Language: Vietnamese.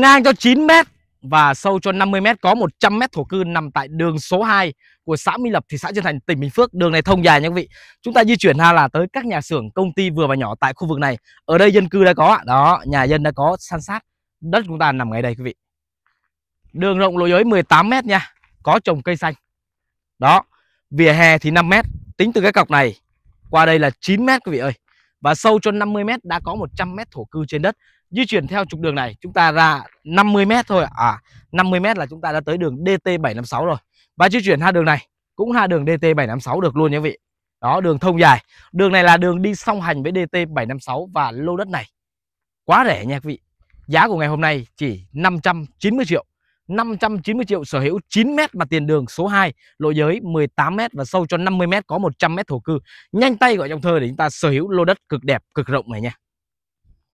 ngang cho 9 mét và sâu cho 50 mét có 100 mét thổ cư nằm tại đường số 2 của xã Minh Lập thị xã Trân Thành tỉnh Bình Phước. Đường này thông dài nha quý vị. Chúng ta di chuyển ha là tới các nhà xưởng, công ty vừa và nhỏ tại khu vực này. Ở đây dân cư đã có đó, nhà dân đã có san sát. Đất chúng ta nằm ngay đây quý vị. Đường rộng lối giới 18 mét nha, có trồng cây xanh. Đó, vỉa hè thì 5 mét, tính từ cái cọc này qua đây là 9 mét quý vị ơi và sâu cho 50 m đã có 100 m thổ cư trên đất. Di chuyển theo trục đường này chúng ta ra 50 m thôi à, 50 m là chúng ta đã tới đường DT756 rồi. Và di chuyển hai đường này cũng hai đường DT756 được luôn nhé vị. Đó, đường thông dài. Đường này là đường đi song hành với DT756 và lô đất này. Quá rẻ nha quý vị. Giá của ngày hôm nay chỉ 590 triệu. 590 triệu sở hữu 9 m mặt tiền đường số 2, lộ giới 18 m và sâu cho 50 m có 100 m thổ cư. Nhanh tay gọi trong thơ để chúng ta sở hữu lô đất cực đẹp, cực rộng này nha.